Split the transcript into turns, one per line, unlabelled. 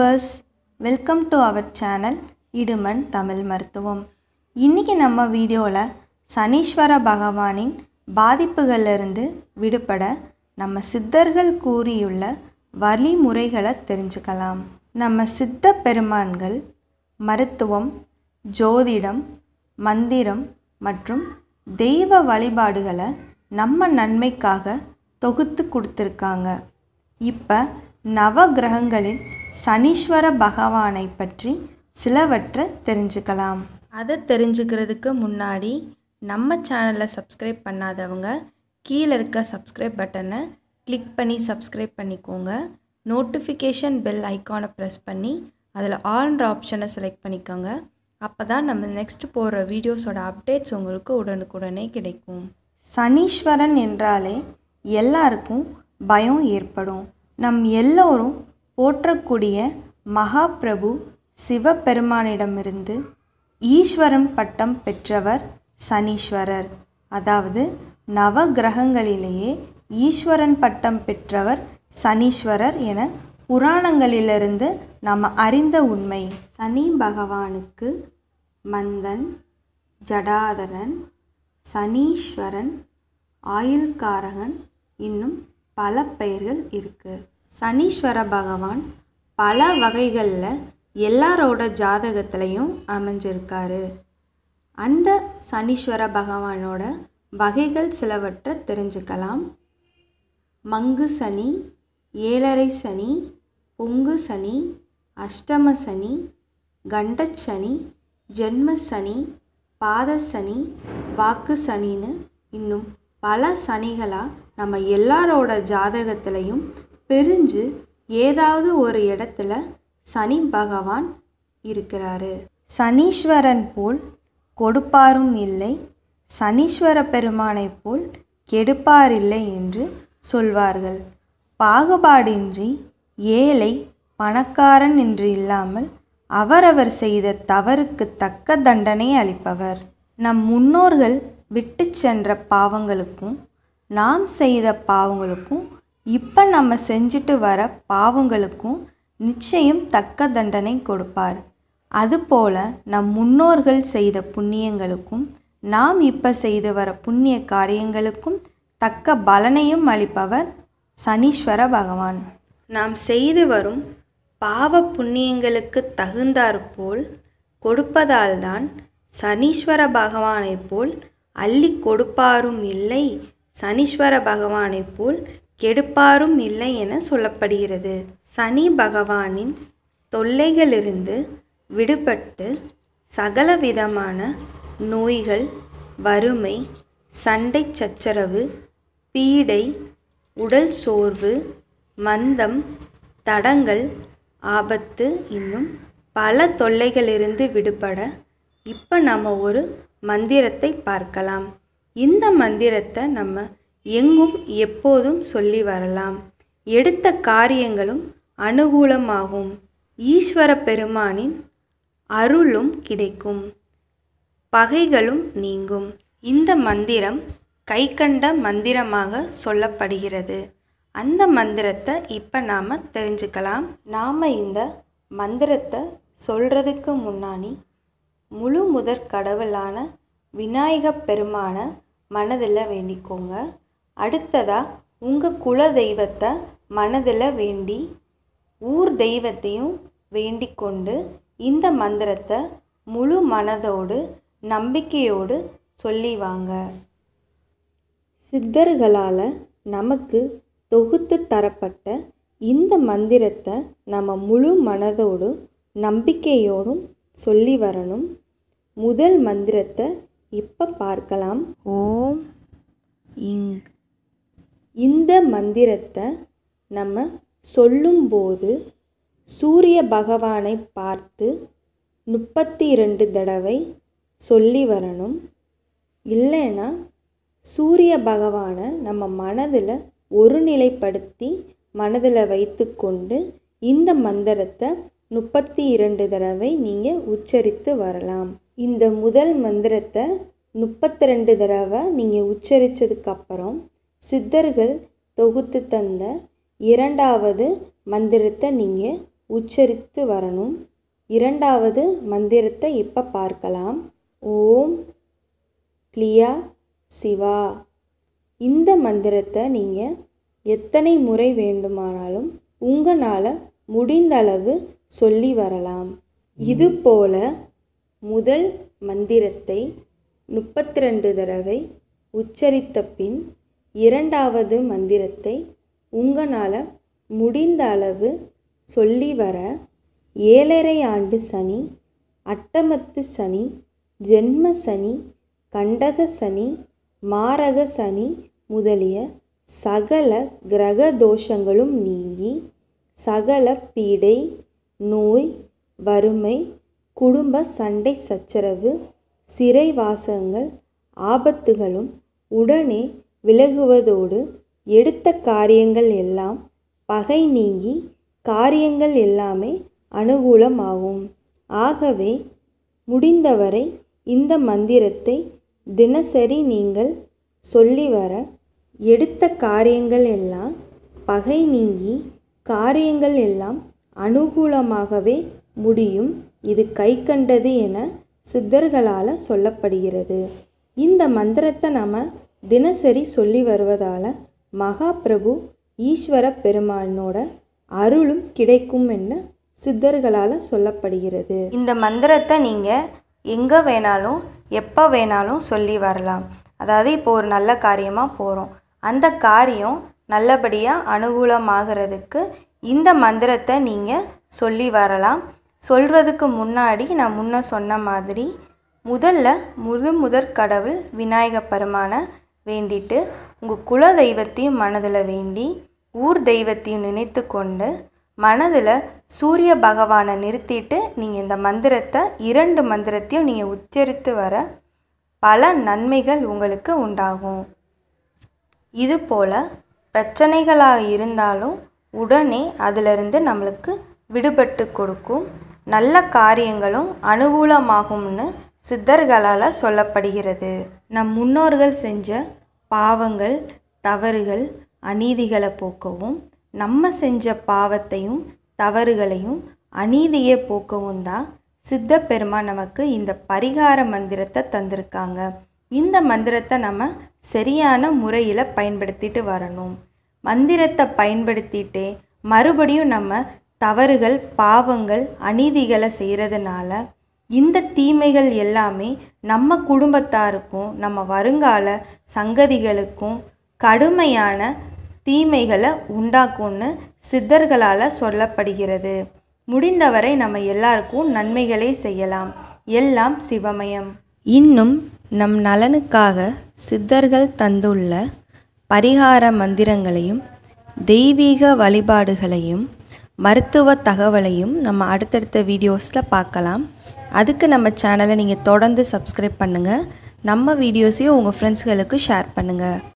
viewers welcome to our channel இடுமன் தமிழ் மருத்துவம் இன்றைக்கி நம்ம வீடியோவில் சனீஸ்வர பகவானின் பாதிப்புகளிலிருந்து விடுபட நம்ம சித்தர்கள் கூறியுள்ள வழிமுறைகளை தெரிஞ்சுக்கலாம் நம்ம சித்த பெருமான்கள் மருத்துவம் ஜோதிடம் மந்திரம் மற்றும் தெய்வ வழிபாடுகளை நம்ம நன்மைக்காக தொகுத்து கொடுத்துருக்காங்க இப்போ நவ கிரகங்களின் சனீஸ்வர பகவானை பற்றி சிலவற்றை தெரிஞ்சுக்கலாம் அதை தெரிஞ்சுக்கிறதுக்கு முன்னாடி நம்ம சேனலை சப்ஸ்கிரைப் பண்ணாதவங்க கீழே இருக்க சப்ஸ்கிரைப் பட்டனை கிளிக் பண்ணி சப்ஸ்கிரைப் பண்ணிக்கோங்க நோட்டிஃபிகேஷன் பெல் ஐக்கானை ப்ரெஸ் பண்ணி அதில் ஆல்ன்ற ஆப்ஷனை செலக்ட் பண்ணிக்கோங்க அப்போ தான் நம்ம நெக்ஸ்ட் போகிற வீடியோஸோட அப்டேட்ஸ் உங்களுக்கு உடனுக்குடனே கிடைக்கும் சனீஸ்வரன் என்றாலே எல்லாருக்கும் பயம் ஏற்படும் நம் எல்லோரும் போற்றக்கூடிய மகாபிரபு சிவபெருமானிடமிருந்து ஈஸ்வரன் பட்டம் பெற்றவர் சனீஸ்வரர் அதாவது நவ கிரகங்களிலேயே ஈஸ்வரன் பட்டம் பெற்றவர் சனீஸ்வரர் என புராணங்களிலிருந்து நாம் அறிந்த உண்மை சனி பகவானுக்கு மந்தன் ஜடாதரன் சனீஸ்வரன் ஆயுள்காரகன் இன்னும் பல பெயர்கள் இருக்குது சனீஸ்வர பகவான் பல வகைகளில் எல்லாரோட ஜாதகத்திலையும் அமைஞ்சிருக்காரு அந்த சனீஸ்வர பகவானோட வகைகள் சிலவற்றை தெரிஞ்சுக்கலாம் மங்கு சனி ஏழரை சனி பொங்கு சனி அஷ்டம சனி கண்டச்சனி ஜென்ம சனி பாத சனி வாக்கு சனின்னு இன்னும் பல சனிகளாக நம்ம எல்லாரோட ஜாதகத்திலையும் பிரிஞ்சு ஏதாவது ஒரு இடத்துல சனி பகவான் இருக்கிறாரு சனீஸ்வரன் போல் கொடுப்பாரும் இல்லை சனீஸ்வர பெருமானை போல் கெடுப்பாரில்லை என்று சொல்வார்கள் பாகுபாடின்றி ஏழை பணக்காரன் என்று இல்லாமல் அவரவர் செய்த தவறுக்கு தக்க தண்டனை அளிப்பவர் நம் முன்னோர்கள் விட்டு சென்ற பாவங்களுக்கும் நாம் செய்த பாவங்களுக்கும் இப்போ நம்ம செஞ்சுட்டு வர பாவங்களுக்கும் நிச்சயம் தக்க தண்டனை கொடுப்பார் அதுபோல் நம் முன்னோர்கள் செய்த புண்ணியங்களுக்கும் நாம் இப்போ செய்து வர புண்ணிய காரியங்களுக்கும் தக்க பலனையும் அளிப்பவர் சனீஸ்வர பகவான் நாம் செய்து வரும் பாவ புண்ணியங்களுக்கு தகுந்தாற்போல் கொடுப்பதால்தான் சனீஸ்வர பகவானைப் போல் அள்ளி கொடுப்பாரும் இல்லை சனீஸ்வர பகவானைப் போல் கெடுப்பாரும் இல்லை என சொல்லப்படுகிறது சனி பகவானின் தொல்லைகளிலிருந்து விடுபட்டு சகலவிதமான நோய்கள் வறுமை சண்டை சச்சரவு பீடை உடல் சோர்வு மந்தம் தடங்கள் ஆபத்து இன்னும் பல தொல்லைகளிலிருந்து விடுபட இப்போ நம்ம ஒரு மந்திரத்தை பார்க்கலாம் இந்த மந்திரத்தை நம்ம எங்கும் எப்போதும் சொல்லி வரலாம் எடுத்த காரியங்களும் அனுகூலமாகும் ஈஸ்வர பெருமானின் அருளும் கிடைக்கும் பகைகளும் நீங்கும் இந்த மந்திரம் கைக்கண்ட மந்திரமாக சொல்லப்படுகிறது அந்த மந்திரத்தை இப்போ நாம் தெரிஞ்சுக்கலாம் நாம் இந்த மந்திரத்தை சொல்கிறதுக்கு முன்னாடி முழு முதற் கடவுளான விநாயகப் பெருமான மனதில் வேண்டிக்கோங்க அடுத்ததாக உங்கள் குல தெய்வத்தை மனதில் வேண்டி ஊர் தெய்வத்தையும் வேண்டி கொண்டு இந்த மந்திரத்தை முழு மனதோடு நம்பிக்கையோடு சொல்லி வாங்க சித்தர்களால் நமக்கு தொகுத்து தரப்பட்ட இந்த மந்திரத்தை நம்ம முழு மனதோடு நம்பிக்கையோடும் சொல்லி வரணும் முதல் மந்திரத்தை இப்போ பார்க்கலாம் ஓம் இங் இந்த மந்திரத்தை நம்ம சொல்லும்போது சூரிய பகவானை பார்த்து முப்பத்தி ரெண்டு தடவை சொல்லி வரணும் இல்லைன்னா சூரிய பகவானை நம்ம மனதில் ஒருநிலைப்படுத்தி மனதில் வைத்து கொண்டு இந்த மந்திரத்தை முப்பத்தி இரண்டு தடவை நீங்கள் உச்சரித்து வரலாம் இந்த முதல் மந்திரத்தை முப்பத்தி ரெண்டு தடவை நீங்கள் உச்சரித்ததுக்கப்புறம் சித்தர்கள் தொகுத்து தந்த இரண்டாவது மந்திரத்தை நீங்கள் உச்சரித்து வரணும் இரண்டாவது மந்திரத்தை இப்போ பார்க்கலாம் ஓம் கிளியா சிவா இந்த மந்திரத்தை நீங்கள் எத்தனை முறை வேண்டுமானாலும் உங்களால் முடிந்தளவு சொல்லி வரலாம் இதுபோல முதல் மந்திரத்தை முப்பத்தி ரெண்டு தடவை உச்சரித்த பின் இரண்டாவது மந்திரத்தை உங்களால் முடிந்த அளவு சொல்லி வர ஏழரை ஆண்டு சனி அட்டமத்து சனி ஜென்ம சனி கண்டக சனி மாரக சனி முதலிய சகல கிரக தோஷங்களும் நீங்கி சகல பீடை நோய் வறுமை குடும்ப சண்டை சச்சரவு சிறைவாசங்கள் ஆபத்துகளும் உடனே விலகுவதோடு எடுத்த காரியங்கள் எல்லாம் பகை நீங்கி காரியங்கள் எல்லாமே அனுகூலமாகும் ஆகவே முடிந்தவரை இந்த மந்திரத்தை தினசரி நீங்கள் சொல்லி வர எடுத்த காரியங்கள் எல்லாம் பகை நீங்கி காரியங்கள் எல்லாம் அனுகூலமாகவே முடியும் இது கை கண்டது என சித்தர்களால் சொல்லப்படுகிறது இந்த மந்திரத்தை நம்ம தினசரி சொல்லி வருவதால் மகாபிரபு ஈஸ்வர பெருமானோட அருளும் கிடைக்கும் என்று சித்தர்களால் சொல்லப்படுகிறது இந்த மந்திரத்தை நீங்கள் எங்கே வேணாலும் எப்போ வேணாலும் சொல்லி வரலாம் அதாவது இப்போ ஒரு நல்ல காரியமாக போகிறோம் அந்த காரியம் நல்லபடியாக அனுகூலமாகிறதுக்கு இந்த மந்திரத்தை நீங்கள் சொல்லி வரலாம் சொல்கிறதுக்கு முன்னாடி நான் முன்ன சொன்ன மாதிரி முதல்ல முழு முதற் கடவுள் விநாயக பெருமான வேண்டிட்டு உங்கள் குல தெய்வத்தையும் மனதில் வேண்டி ஊர் தெய்வத்தையும் நினைத்து கொண்டு மனதில் சூரிய பகவானை நிறுத்திட்டு நீங்கள் இந்த மந்திரத்தை இரண்டு மந்திரத்தையும் நீங்கள் உச்சரித்து வர பல நன்மைகள் உங்களுக்கு உண்டாகும் இது போல் பிரச்சனைகளாக இருந்தாலும் உடனே அதிலிருந்து நம்மளுக்கு விடுபட்டு கொடுக்கும் நல்ல காரியங்களும் அனுகூலமாகும்னு சித்தர்களால் சொல்லப்படுகிறது நம் முன்னோர்கள் செஞ்ச பாவங்கள் தவறுகள் அநீதிகளை போக்கவும் நம்ம செஞ்ச பாவத்தையும் தவறுகளையும் அநீதியை போக்கவும் தான் சித்த பெருமா நமக்கு இந்த பரிகார மந்திரத்தை தந்திருக்காங்க இந்த மந்திரத்தை நம்ம சரியான முறையில் பயன்படுத்திட்டு வரணும் மந்திரத்தை பயன்படுத்திட்டே மறுபடியும் நம்ம தவறுகள் பாவங்கள் அநீதிகளை செய்கிறதுனால இந்த தீமைகள் எல்லாமே நம்ம குடும்பத்தாருக்கும் நம்ம வருங்கால சங்கதிகளுக்கும் கடுமையான தீமைகளை உண்டாக்கும்னு சித்தர்களால் சொல்லப்படுகிறது முடிந்தவரை நம்ம எல்லாருக்கும் நன்மைகளை செய்யலாம் எல்லாம் சிவமயம் இன்னும் நம் நலனுக்காக சித்தர்கள் தந்துள்ள பரிகார மந்திரங்களையும் தெய்வீக வழிபாடுகளையும் மருத்துவ தகவலையும் நம்ம அடுத்தடுத்த வீடியோஸில் பார்க்கலாம் அதுக்கு நம்ம சேனலை நீங்கள் தொடர்ந்து சப்ஸ்கிரைப் பண்ணுங்கள் நம்ம வீடியோஸையும் உங்கள் ஃப்ரெண்ட்ஸ்களுக்கு ஷேர் பண்ணுங்கள்